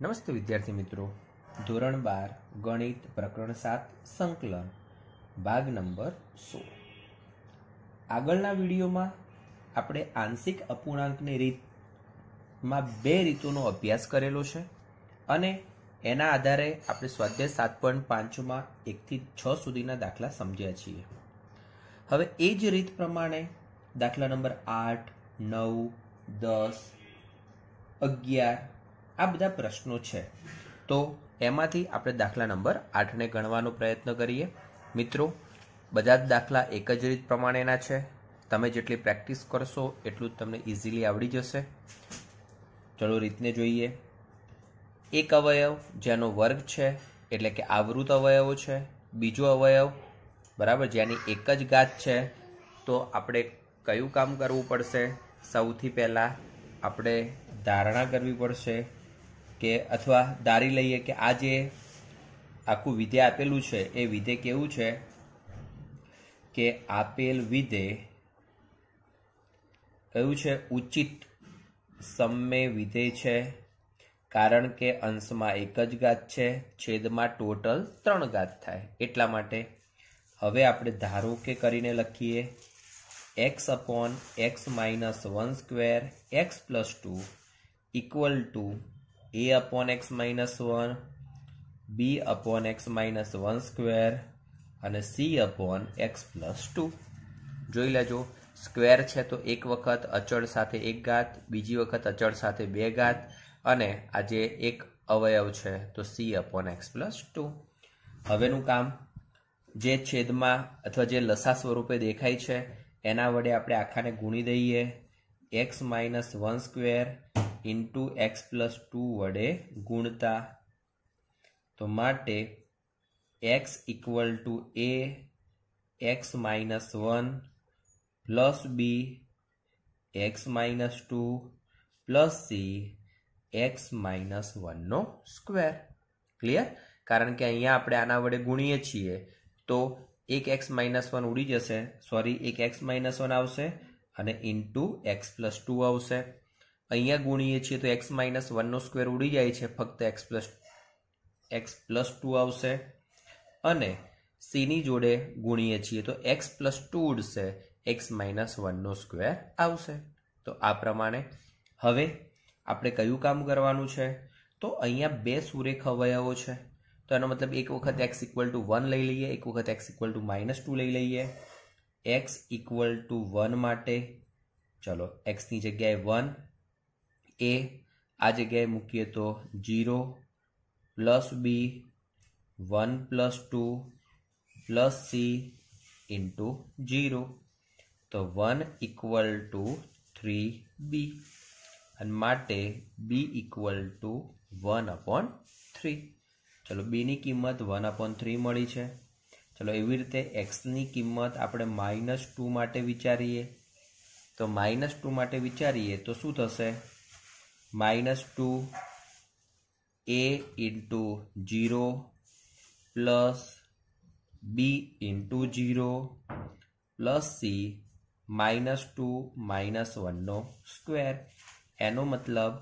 નમસ્તે વિદ્યાર્થી મિત્રો ધોરણ બાર ગણિત પ્રકરણ સાત સંકલન ભાગ નંબર સોળ આગળના વિડીયોમાં આપણે આંશિક અપૂર્ણાંકની રીતમાં બે રીતોનો અભ્યાસ કરેલો છે અને એના આધારે આપણે સ્વાધ્યાય સાત પોઈન્ટ પાંચમાં એકથી છ સુધીના દાખલા સમજ્યા છીએ હવે એ જ રીત પ્રમાણે દાખલા નંબર આઠ નવ દસ અગિયાર આ બધા પ્રશ્નો છે તો એમાંથી આપણે દાખલા નંબર આઠને ગણવાનો પ્રયત્ન કરીએ મિત્રો બધા જ દાખલા એક જ રીત પ્રમાણેના છે તમે જેટલી પ્રેક્ટિસ કરશો એટલું જ તમને ઇઝીલી આવડી જશે ચલો રીતને જોઈએ એક અવયવ જેનો વર્ગ છે એટલે કે આવૃત અવયવો છે બીજો અવયવ બરાબર જેની એક જ ગાત છે તો આપણે કયું કામ કરવું પડશે સૌથી પહેલાં આપણે ધારણા કરવી પડશે કે અથવા ધારી લઈએ કે આ જે આખું વિધે આપેલું છે એ વિધે કેવું છે કે આપેલ વિધે કયું છે ઉચિત સમય વિધેય છે કારણ કે અંશમાં એક જ ઘાત છે છેદમાં ટોટલ ત્રણ ઘાત થાય એટલા માટે હવે આપણે ધારો કે કરીને લખીએ x upon x minus one square x plus two equal to a upon x minus 1 b upon x minus 1 square અને c upon x plus 2 જોઈ લેજો સ્ક્વેર છે તો એક વખત અચળ સાથે એક ઘાત બીજી વખત અચળ સાથે બે ઘાત અને આજે એક અવયવ છે તો c upon x plus two હવેનું કામ જે છેદમાં અથવા જે લસા સ્વરૂપે દેખાય છે એના વડે આપણે આખાને ગુણી દઈએ x minus one square into x plus two વડે ગુણતા તો માટે x equal to a x minus one plus b x minus two plus c x minus વનનો સ્ક્વેર ક્લિયર કારણ કે અહીંયા આપણે આના વડે ગુણીએ છીએ તો એક એક્સ માઇનસ વન ઉડી જશે સોરી એક એક્સ માઇનસ વન આવશે અને ઇન્ટુ એક્સ પ્લસ ટુ આવશે અહીંયા ગુણીએ છીએ તો એક્સ માઇનસ વનનો સ્ક્વેર ઉડી જાય છે ફક્ત x plus x plus two આવશે અને સીની જોડે ગુણીએ છીએ તો એક્સ પ્લસ ટુ ઉડશે એક્સ માઇનસ વનનો સ્ક્વેર આવશે તો આ પ્રમાણે હવે આપણે કયું કામ કરવાનું છે તો અહીંયા બે સુરેખ અવયવો છે તો એનો મતલબ એક વખત એક્સ ઇક્વલ ટુ વન લઈ લઈએ એક વખત x equal to minus two લઈ લઈએ એક્સ ઇક્વલ ટુ વન માટે ચલો એક્સની જગ્યાએ વન એ આ જગ્યાએ મૂકીએ તો zero plus b one plus two plus c into zero તો one equal to three b અને માટે b equal to one upon three ચલો બીની કિંમત વન અપોન થ્રી મળી છે ચલો એવી રીતે એક્સની કિંમત આપણે માઇનસ ટુ માટે વિચારીએ તો માઇનસ ટુ માટે વિચારીએ તો શું થશે minus two a into zero plus b into zero plus c minus two minus વનનો સ્ક્વેર એનો મતલબ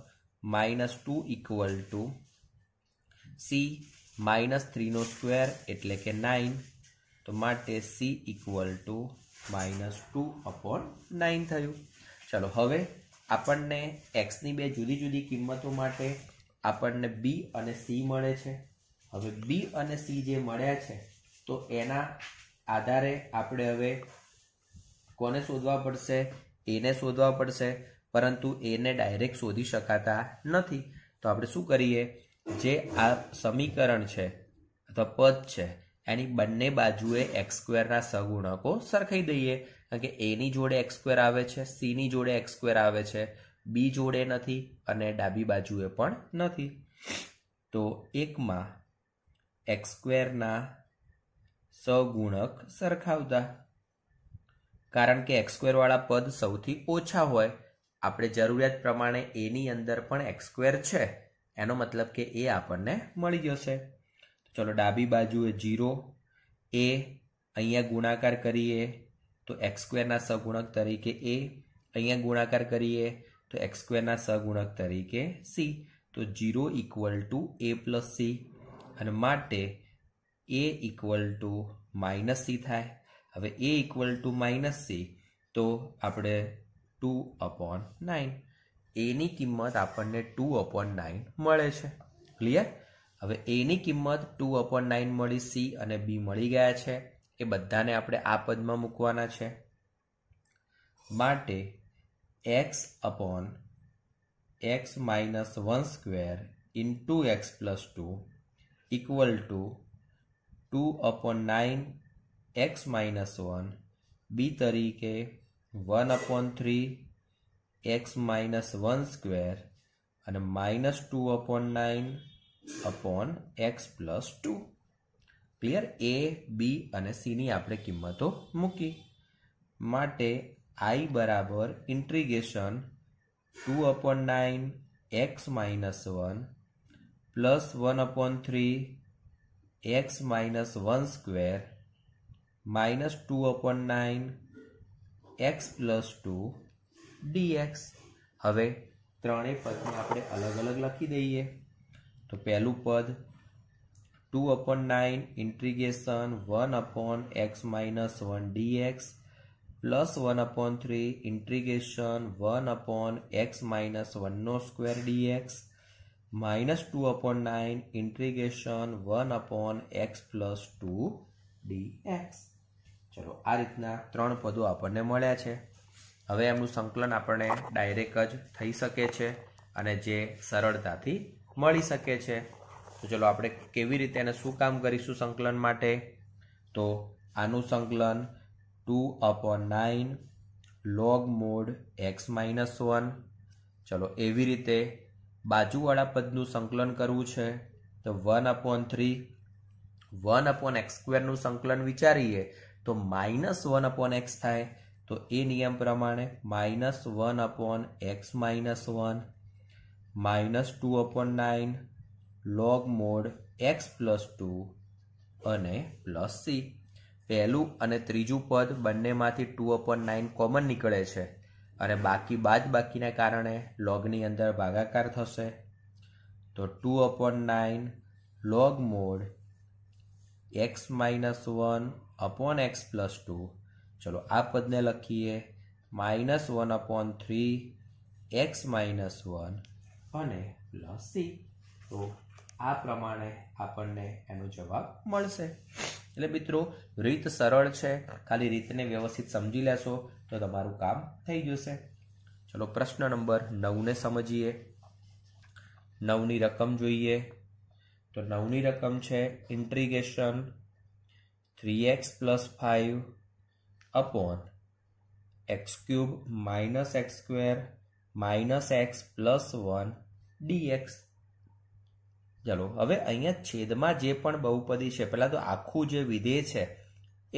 minus two equal to c minus થ્રીનો સ્ક્વેર એટલે કે નાઇન તો માટે c equal to minus two upon nine થયું ચલો હવે આપણને એક્સની બે જુદી જુદી કિંમતો માટે આપણને બી અને સી મળે છે હવે બી અને સી જે મળ્યા છે તો એના આધારે આપણે હવે કોને શોધવા પડશે એને શોધવા પડશે પરંતુ એને ડાયરેક્ટ શોધી શકાતા નથી તો આપણે શું કરીએ જે આ સમીકરણ છે અથવા પદ છે એની બંને બાજુએ એક્સ સ્ક્વેરના સગુણકો સરખાઈ દઈએ કારણ કે એની જોડે એક્સ સ્ક્વેર આવે છે સીની જોડે એક્સ સ્ક્વેર આવે છે બી જોડે નથી અને ડાબી બાજુએ પણ નથી તો એકમાં એક્સ સ્ક્વેરના સગુણક સરખાવતા કારણ કે એક્સ સ્ક્વેરવાળા પદ સૌથી ઓછા હોય આપણે જરૂરિયાત પ્રમાણે એની અંદર પણ એક્સ સ્ક્વેર છે એનો મતલબ કે એ આપણને મળી જશે ચલો ડાબી બાજુએ જીરો એ અહીંયા ગુણાકાર કરીએ તો એક્સ સ્ક્વેરના સગુણક તરીકે એ અહીંયા ગુણાકાર કરીએ તો એક્સ સ્ક્વેરના સગુણક તરીકે સી તો zero equal to a plus c અને માટે a equal to minus c થાય હવે a equal to minus c તો આપણે ટુ અપોન નાઇન એની કિંમત આપણને ટુ અપોન નાઇન મળે છે ક્લિયર હવે એની કિંમત ટુ અપોન નાઇન મળી સી અને બી મળી ગયા છે એ બધાને આપણે આ પદમાં મૂકવાના છે માટે x upon x minus one square into x plus two equal to two upon nine x minus one b તરીકે one upon three x minus one square અને minus two upon nine upon x plus two clear a b અને સીની આપણે કિંમતો મૂકી માટે I બરાબર integration two upon nine x minus one plus one upon three x minus one square minus two upon nine x plus two dx હવે ત્રણેય પદને આપણે અલગ અલગ લખી દઈએ તો પહેલું પદ two upon nine integration one upon x minus one dx plus one upon three integration one upon x minus વનનો square dx minus two upon nine integration one upon x plus two dx ચલો આ રીતના ત્રણ પદો આપણને મળ્યા છે હવે એમનું સંકલન આપણને ડાયરેક્ટ જ થઈ શકે છે અને જે સરળતાથી મળી શકે છે તો ચલો આપણે કેવી રીતે એને શું કામ કરીશું સંકલન માટે તો આનું સંકલન two upon nine log mod x minus one ચલો એવી રીતે બાજુવાળા પદનું સંકલન કરવું છે તો one upon three one upon x સ્ક્વેરનું સંકલન વિચારીએ તો માઇનસ વન અપોન એક્સ થાય તો એ નિયમ પ્રમાણે minus one upon x minus one minus two upon nine log mod x plus two અને પ્લસ સી પહેલું અને ત્રીજું પદ બંનેમાંથી ટુ અપોન નાઇન કોમન નીકળે છે અને બાકી બાદ બાકીના કારણે લોગની અંદર ભાગાકાર થશે તો two upon nine log mod x minus one upon x plus two ચલો આ પદને લખીએ minus one upon three x minus one અને પ્લસ સી તો આ પ્રમાણે આપણને એનો જવાબ મળશે એટલે મિત્રો રીત સરળ છે ખાલી રીતને વ્યવસ્થિત સમજી લેશો તો તમારું કામ થઈ જશે ચલો પ્રશ્ન નંબર નવને સમજીએ નવની રકમ જોઈએ તો નવની રકમ છે integration three x plus five upon x cube minus x square minus x plus one dx ચલો હવે અહીંયા છેદમાં જે પણ બહુપદી છે પહેલાં તો આખું જે વિધેય છે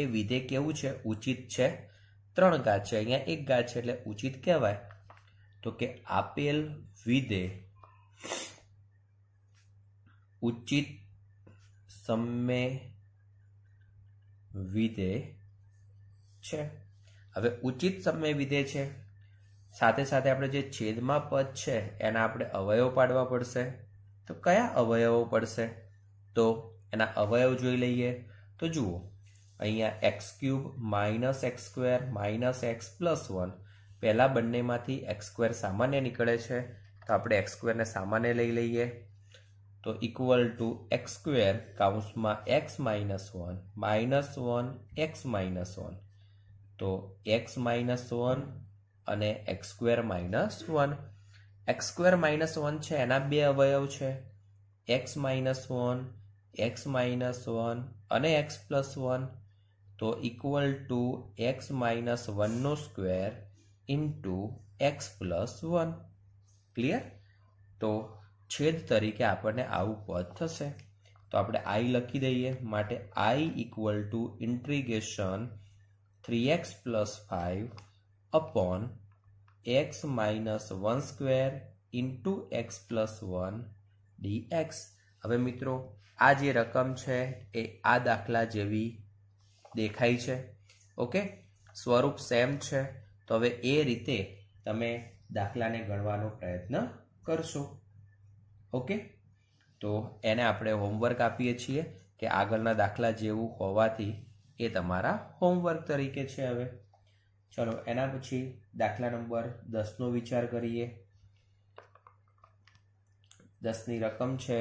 એ વિધેય કેવું છે ઉચિત છે ત્રણ ઘાત છે અહીંયા એક ઘાત છે એટલે ઉચિત કહેવાય તો કે આપેલ વિધે ઉચિત સમય વિધે છે હવે ઉચિત સમય વિધે છે સાથે સાથે આપણે જે છેદમાં પદ છે એના આપણે અવયવ પાડવા પડશે તો કયા અવયવો પડશે તો એના અવયવ જોઈ લઈએ તો જુઓ અહીંયા x cube minus x square minus x plus one પહેલાં બંનેમાંથી એક્સ સ્ક્વેર સામાન્ય નીકળે છે તો આપણે એક્સ સ્ક્વેરને સામાન્ય લઈ લઈએ તો ઇક્વલ ટુ એક્સ સ્ક્વેર કાઉન્સમાં x minus one minus one x minus one તો એક્સ માઇનસ વન અને x square minus one x square minus one છે એના બે અવયવ છે x minus one x minus one અને એક્સ પ્લસ વન તો ઇક્વલ ટુ એક્સ માઇનસ વનનો square into x plus one clear તો છેદ તરીકે આપણને આવું પદ થશે તો આપણે આઈ લખી દઈએ માટે I equal to integration three x plus five upon x minus one square into x plus one dx હવે મિત્રો આ જે રકમ છે એ આ દાખલા જેવી દેખાય છે ઓકે સ્વરૂપ સેમ છે તો હવે એ રીતે તમે દાખલાને ગણવાનો પ્રયત્ન કરશો ઓકે તો એને આપણે હોમવર્ક આપીએ છીએ કે આગળના દાખલા જેવું હોવાથી એ તમારા હોમવર્ક તરીકે છે હવે ચલો એના પછી દાખલા નંબર દસનો વિચાર કરીએ દસની રકમ છે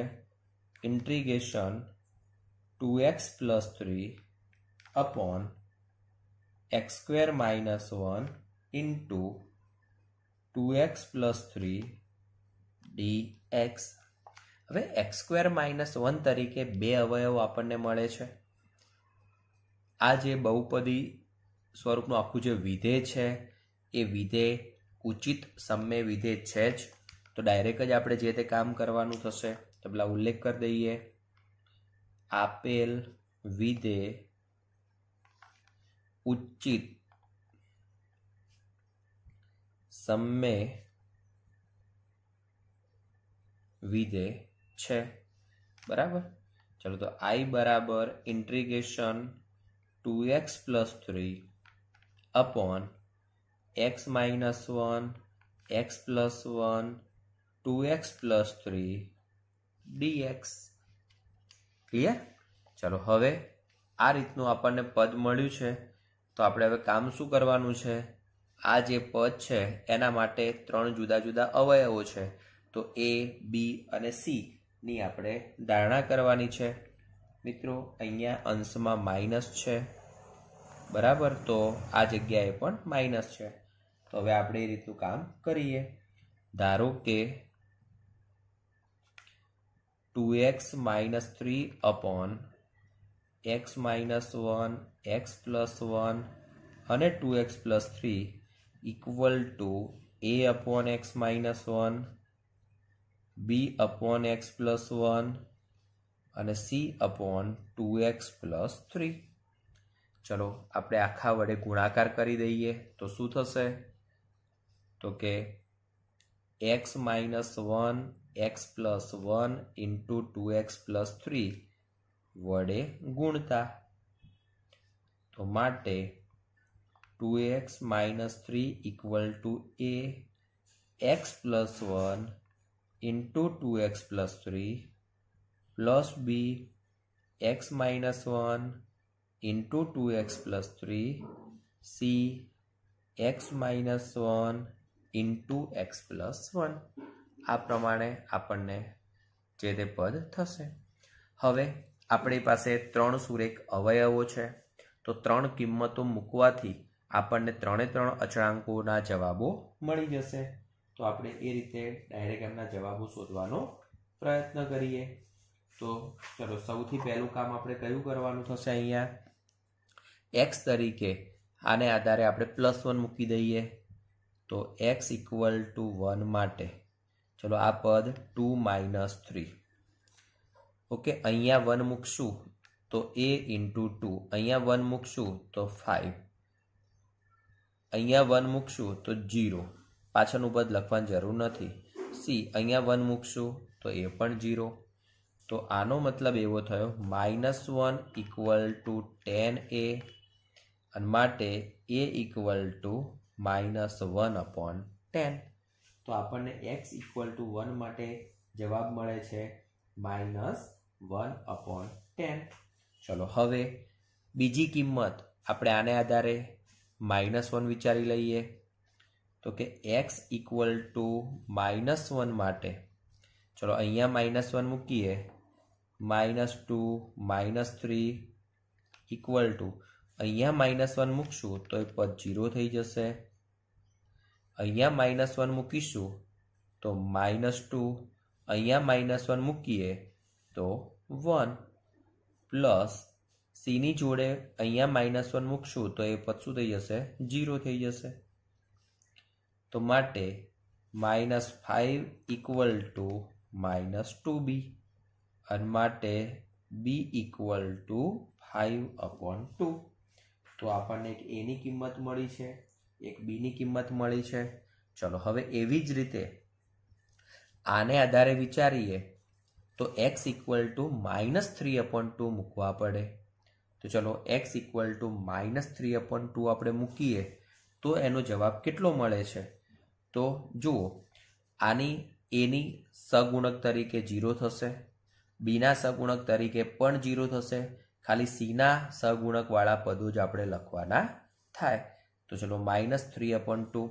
integration two x plus three upon x square minus one into two x plus three d x હવે એક્સ સ્ક્વેર માઇનસ વન તરીકે બે અવયવ આપણને મળે છે આ જે બહુપદી સ્વરૂપનું આખું જે વિધેય છે એ વિધેય ઉચિત સમ્ય વિધેય છે જ તો ડાયરેક્ટ જ આપણે જે તે કામ કરવાનું થશે તો પેલા ઉલ્લેખ કરી દઈએ આપેલ વિધે ઉચિત સમ્ય વિધે છે બરાબર ચલો તો આઈ બરાબર integration two x plus three upon x minus one x plus one two x plus three dx clear ચલો હવે આ રીતનું આપણને પદ મળ્યું છે તો આપણે હવે કામ શું કરવાનું છે આ જે પદ છે એના માટે ત્રણ જુદા જુદા અવયવો છે તો એ બી અને સી ની આપણે ધારણા કરવાની છે મિત્રો અહીંયા અંશમાં માઇનસ છે બરાબર તો આ જગ્યાએ પણ માઇનસ છે તો હવે આપણે એ રીતનું કામ કરીએ ધારો કે two x minus three upon x minus one x plus one અને two x plus three equal to a upon x minus one b upon x plus one અને c upon two x plus three ચલો આપણે આખા વડે ગુણાકાર કરી દઈએ તો શું થશે તો કે x minus one x plus one into two x plus three વડે ગુણતા તો માટે two x minus three equal to a x plus one into two x plus three plus b x minus one into two x plus three c x minus one into x plus one આ પ્રમાણે આપણને જે તે પદ થશે હવે આપણી પાસે ત્રણ સુરેખ અવયવો છે તો ત્રણ કિંમતો મૂકવાથી આપણને ત્રણે ત્રણ અચળાંકોના જવાબો મળી જશે તો આપણે એ રીતે ડાયરેક્ટ એમના જવાબો શોધવાનો પ્રયત્ન કરીએ તો ચલો સૌથી પહેલું કામ આપણે કયું કરવાનું થશે અહીંયા એક્સ તરીકે આને આધારે આપણે પ્લસ વન મૂકી દઈએ તો એક્સ ઇક્વલ ટુ વન માટે ચલો આ પદ ટુ માઇનસ થ્રી ઓકે અહીંયા વન મૂકશું તો એ ઇન્ટુ ટુ અહીંયા વન મૂકશું તો ફાઈવ અહીંયા વન મૂકશું તો જીરો પાછળનું પદ લખવાની જરૂર નથી સી અહીંયા વન મૂકશું તો એ પણ જીરો તો આનો મતલબ એવો થયો minus one equal to ten a અને માટે a equal to minus one upon ten તો આપણને એક્સ ઇક્વલ ટુ વન માટે જવાબ મળે છે માઇનસ વન અપોન ટેન ચલો હવે બીજી કિંમત આપણે આને આધારે માઇનસ વન વિચારી લઈએ તો કે x equal to minus one માટે ચલો અહીંયા માઇનસ વન મૂકીએ minus two minus three equal to અહીંયા માઇનસ વન મૂકશું તો એ પદ જીરો થઈ જશે અહીંયા માઇનસ વન મૂકીશું તો માઇનસ ટુ અહીંયા માઇનસ વન મૂકીએ તો વન પ્લસ સીની જોડે અહીંયા માઇનસ વન મૂકશું તો એ પદ શું થઈ જશે જીરો થઈ જશે તો માટે minus five equal to minus two b અને માટે b equal to five upon two તો આપણને એક એની કિંમત મળી છે એક બીની કિંમત મળી છે ચલો હવે એવી જ રીતે આને આધારે વિચારીએ તો x equal to minus three upon two મૂકવા પડે તો ચલો x equal to minus three upon two આપણે મૂકીએ તો એનો જવાબ કેટલો મળે છે તો જુઓ આની એની સગુણક તરીકે જીરો થશે બીના સગુણક તરીકે પણ જીરો થશે ખાલી સીના સગુણકવાળા પદો જ આપણે લખવાના થાય તો ચલો માઇનસ થ્રી અપોન ટુ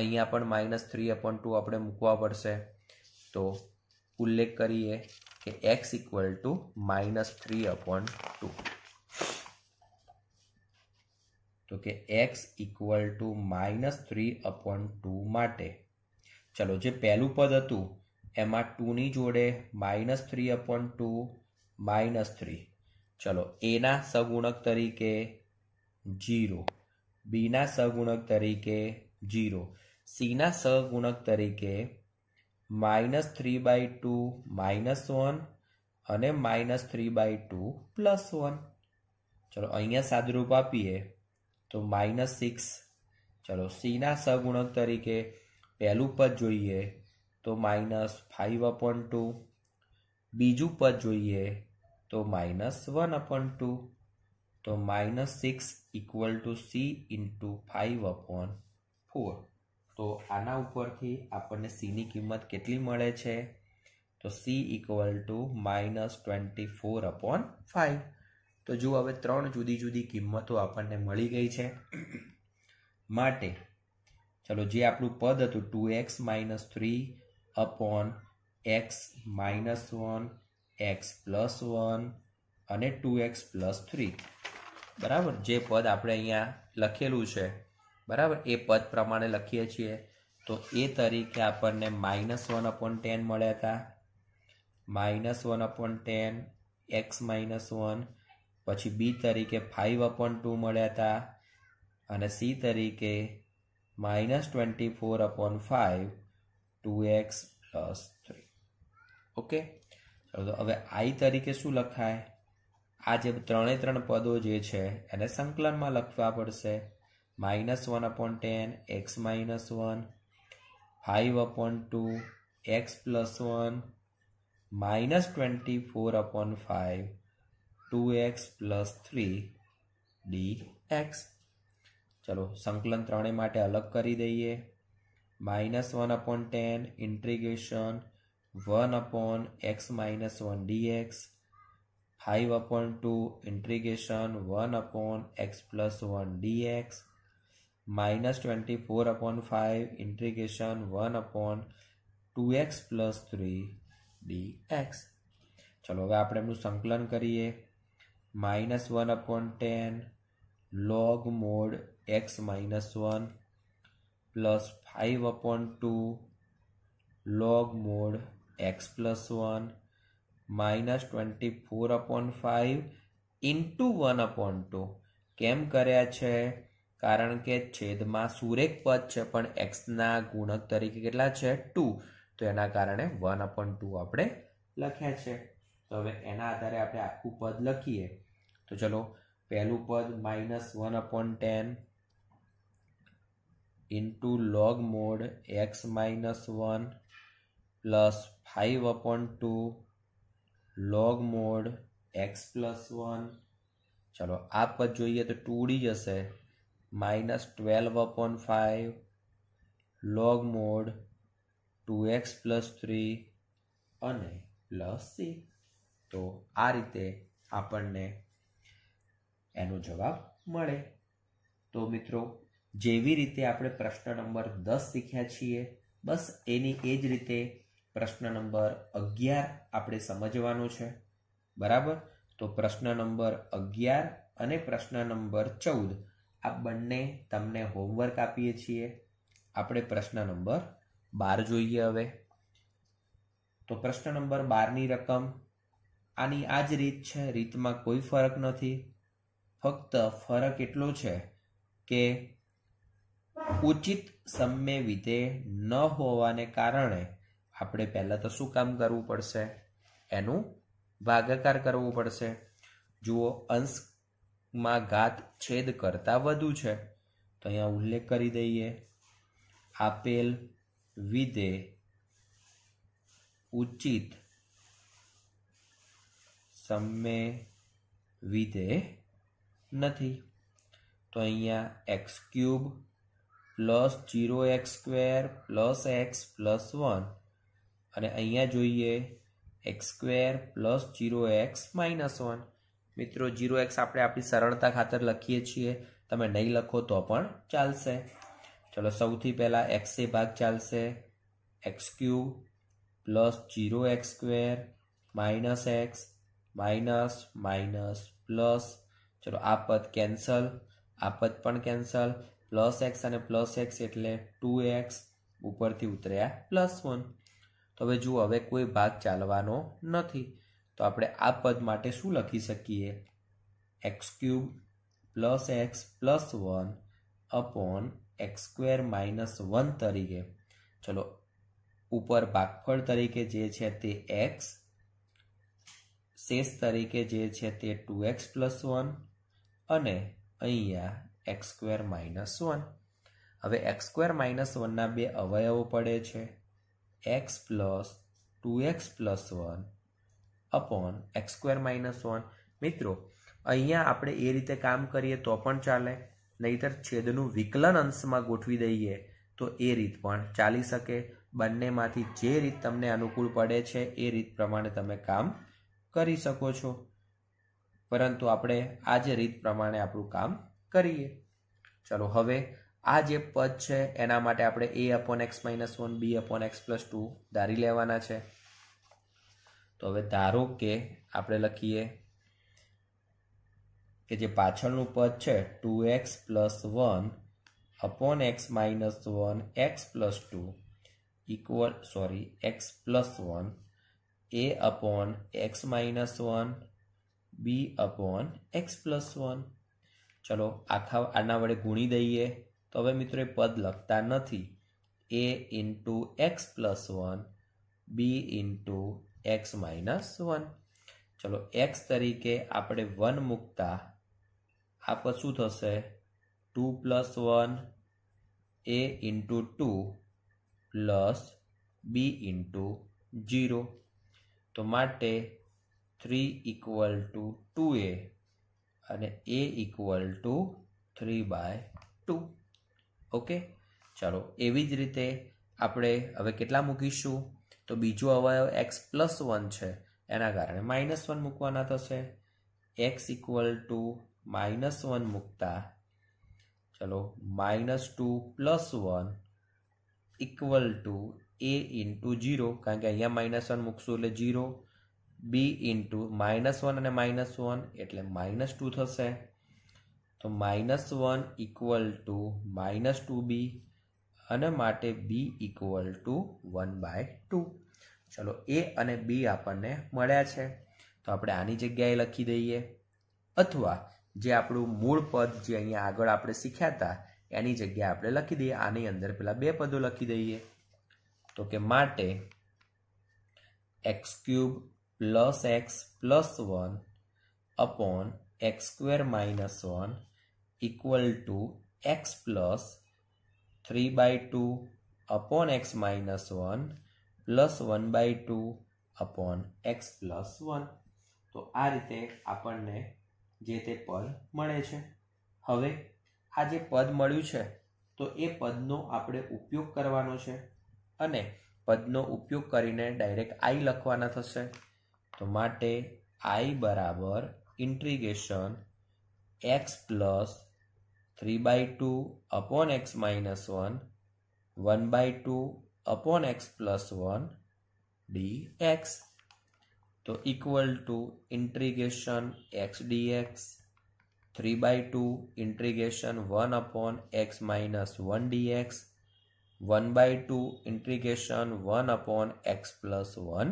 અહીંયા પણ માઇનસ થ્રી અપોન ટુ આપણે મૂકવા પડશે તો ઉલ્લેખ કરીએ કે x equal to minus three upon two તો કે x equal to minus three upon two માટે ચલો જે પહેલું પદ હતું એમાં ટુની જોડે minus three upon two minus three ચલો એના સગુણક તરીકે જીરો બીના સગુણક તરીકે જીરો સીના સગુણક તરીકે minus three by two minus one અને minus three by two plus one ચલો અહીંયા સાદરૂપ આપીએ તો માઇનસ સિક્સ ચલો સીના સગુણક તરીકે પહેલું પદ જોઈએ તો માઇનસ ફાઇવ અપોન ટુ બીજું પદ જોઈએ તો માઇનસ વન અપોન ટુ તો minus six equal to c into five upon four તો આના ઉપરથી આપણને સીની કિંમત કેટલી મળે છે તો c equal to minus twenty four upon five તો જો હવે ત્રણ જુદી જુદી કિંમતો આપણને મળી ગઈ છે માટે ચલો જે આપણું પદ હતું two x minus three upon x minus one x plus one અને ટુ એક્સ પ્લસ થ્રી બરાબર જે પદ આપણે અહીંયા લખેલું છે બરાબર એ પદ પ્રમાણે લખીએ છીએ તો એ તરીકે આપણને માઇનસ વન અપોન ટેન મળ્યા હતા minus one upon ten x minus one પછી બી તરીકે ફાઇવ અપોન ટુ મળ્યા હતા અને સી તરીકે minus twenty four upon five two x plus three okay હવે આઈ તરીકે શું લખાય આ જે ત્રણે ત્રણ પદો જે છે એને સંકલનમાં લખવા પડશે minus one upon ten x minus one five upon two x plus one minus twenty four upon five two x plus three d x ચલો સંકલન ત્રણેય માટે અલગ કરી દઈએ minus one upon ten integration one upon x minus one d x five upon two integration one upon x plus one d x minus twenty four upon five integration one upon two x plus three D x चलो હવે आप संकलन करिए minus one upon ten log mod x minus one plus five upon two log mod x plus one minus twenty four upon five into one upon two કેમ કર્યા છે કારણ કે છેદમાં સુરેખ પદ છે પણ એક્સના ગુણક તરીકે કેટલા છે ટુ તો એના કારણે વન અપોન ટુ આપણે લખ્યા છે તો હવે એના આધારે આપણે આખું પદ લખીએ તો ચલો પહેલું પદ minus one upon ten into log mod x minus one plus five upon two log mod x plus one ચલો આ પદ જોઈએ તો ટુ ડી જશે minus twelve upon five log mod two x plus three અને પ્લસ સી તો આ રીતે આપણને એનો જવાબ મળે તો મિત્રો જેવી રીતે આપણે પ્રશ્ન નંબર દસ શીખ્યા છીએ બસ એની એ જ રીતે પ્રશ્ન નંબર અગિયાર આપણે સમજવાનો છે બરાબર તો પ્રશ્ન નંબર અગિયાર અને પ્રશ્ન નંબર ચૌદ આ બંને તમને હોમવર્ક આપીએ છીએ આપણે પ્રશ્ન નંબર બાર જોઈએ હવે તો પ્રશ્ન નંબર બારની રકમ આની આ જ રીત છે રીતમાં કોઈ ફરક નથી ફક્ત ફરક એટલો છે કે ઉચિત સમય વિધેય ન હોવાને કારણે આપણે પહેલાં તો શું કામ કરવું પડશે એનું ભાગાકાર કરવું પડશે જુઓ અંશમાં ઘાત છેદ કરતાં વધુ છે તો અહીંયા ઉલ્લેખ કરી દઈએ આપેલ વિધે ઉચિત સમે વિધે નથી તો અહીંયા x cube plus zero x square plus x plus one અને અહીંયા જોઈએ x square plus zero x minus one મિત્રો જીરો એક્સ આપણે આપણી સરળતા ખાતર લખીએ છીએ તમે નહીં લખો તો પણ ચાલશે ચલો સૌથી પહેલાં એક્સે ભાગ ચાલશે x cube plus zero x square minus x minus minus plus ચલો આ પદ કેન્સલ આ પદ પણ કેન્સલ પ્લસ એક્સ અને પ્લસ એક્સ એટલે ટુ એક્સ ઉપરથી ઉતર્યા પ્લસ વન તો હવે જુઓ હવે કોઈ ભાગ ચાલવાનો નથી તો આપણે આ પદ માટે શું લખી શકીએ x cube plus x plus one upon x square minus one તરીકે ચલો ઉપર ભાગફળ તરીકે જે છે તે એક્સ શેષ તરીકે જે છે તે ટુ એક્સ પ્લસ વન અને અહીંયા એક્સ સ્ક્વેર માઇનસ વન હવે એક્સ સ્ક્વેર માઇનસ વનના બે અવયવો પડે છે x plus two x plus one upon x square minus one મિત્રો અહીંયા આપણે એ રીતે કામ કરીએ તો પણ ચાલે નહીતર છેદનું વિકલન અંશમાં ગોઠવી દઈએ તો એ રીત પણ ચાલી શકે બંનેમાંથી જે રીત તમને અનુકૂળ પડે છે એ રીત પ્રમાણે તમે કામ કરી શકો છો પરંતુ આપણે આ જે રીત પ્રમાણે આપણું કામ કરીએ ચલો હવે આ જે પદ છે એના માટે આપણે a upon x minus one b upon x plus two ધારી લેવાના છે તો હવે ધારો કે આપણે લખીએ કે જે પાછળનું પદ છે two x plus one upon x minus one x plus two equal sorry x plus one a upon x minus one b upon x plus one ચલો આખા આના વડે ગુણી દઈએ તો હવે મિત્રો એ પદ લખતા નથી a into x plus one b into x minus one ચલો એક્સ તરીકે આપણે વન મૂકતા આ પદ શું થશે two plus one a into two plus b into zero તો માટે three equal to two a અને a equal to three by two okay ચાલો એવી જ રીતે આપણે હવે કેટલા મૂકીશું તો બીજો અવયવ એક્સ પ્લસ વન છે એના કારણે માઇનસ વન મૂકવાના થશે x equal to minus one મૂકતા ચલો minus two plus one equal to a into zero કારણ કે અહીંયા માઇનસ વન મૂકશું એટલે zero b into minus one અને માઇનસ વન એટલે માઇનસ ટુ થશે તો minus one equal to minus two b અને માટે b equal to one by two ચલો એ અને બી આપણને મળ્યા છે તો આપણે આની જગ્યાએ લખી દઈએ અથવા જે આપણું મૂળ પદ જે અહીંયા આગળ આપણે શીખ્યા હતા એની જગ્યાએ આપણે લખી દઈએ આની અંદર પેલા બે પદો લખી દઈએ તો કે માટે x cube plus x plus one upon x square minus 1 equal to x plus 3 by 2 upon x minus 1 plus one by two upon x plus one તો આ રીતે આપણને જે તે પદ મળે છે હવે આ જે પદ મળ્યું છે તો એ પદનો આપણે ઉપયોગ કરવાનો છે અને પદનો ઉપયોગ કરીને ડાયરેક્ટ આઈ લખવાના થશે તો માટે આઈ બરાબર integration x plus three by two upon x minus one one by two upon x plus one d x તો equal to integration x d x three by two integration one upon x minus one d x one by two integration one upon x plus one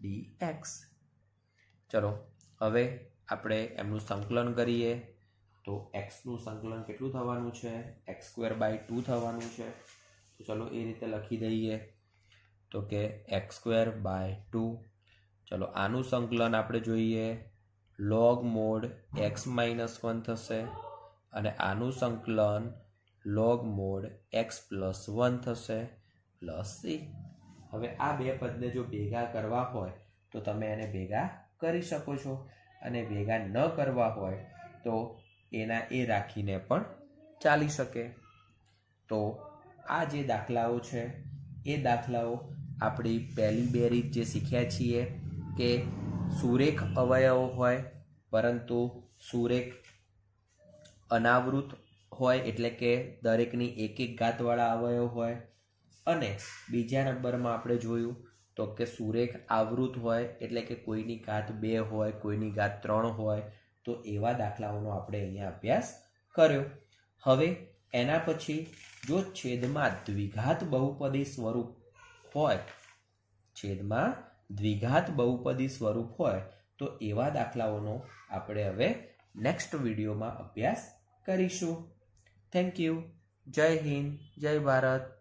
d x ચલો હવે આપણે એમનું સંકલન કરીએ તો એક્સનું સંકલન કેટલું થવાનું છે એક્સ સ્ક્વેર બાય ટુ થવાનું છે તો ચલો એ રીતે લખી દઈએ તો કે એક્સ સ્ક્વેર બાય ટુ ચલો આનું સંકલન આપણે જોઈએ log mod x minus one થશે અને આનું સંકલન log mod x plus one થશે પ્લસ સી હવે આ બે પદને જો ભેગા કરવા હોય તો તમે એને ભેગા કરી શકો છો અને ભેગા ન કરવા હોય તો એના એ રાખીને પણ ચાલી શકે તો આ જે દાખલાઓ છે એ દાખલાઓ આપણી પહેલી બે રીત જે શીખ્યા છીએ કે સુરેખ અવયવો હોય પરંતુ સુરેખ અનાવૃત હોય એટલે કે દરેકની એક એક ઘાતવાળા અવયવ હોય અને બીજા નંબરમાં આપણે જોયું તો કે સુરેખ આવૃત હોય એટલે કે કોઈની ગાત બે હોય કોઈની ગાત ત્રણ હોય તો એવા દાખલાઓનો આપણે અહીંયા અભ્યાસ કર્યો હવે એના પછી જો છેદમાં દ્વિઘાત બહુપદી સ્વરૂપ હોય છેદમાં દ્વિઘાત બહુપદી સ્વરૂપ હોય તો એવા દાખલાઓનો આપણે હવે નેક્સ્ટ વિડીયોમાં અભ્યાસ કરીશું થેન્ક યુ જય હિન્દ જય ભારત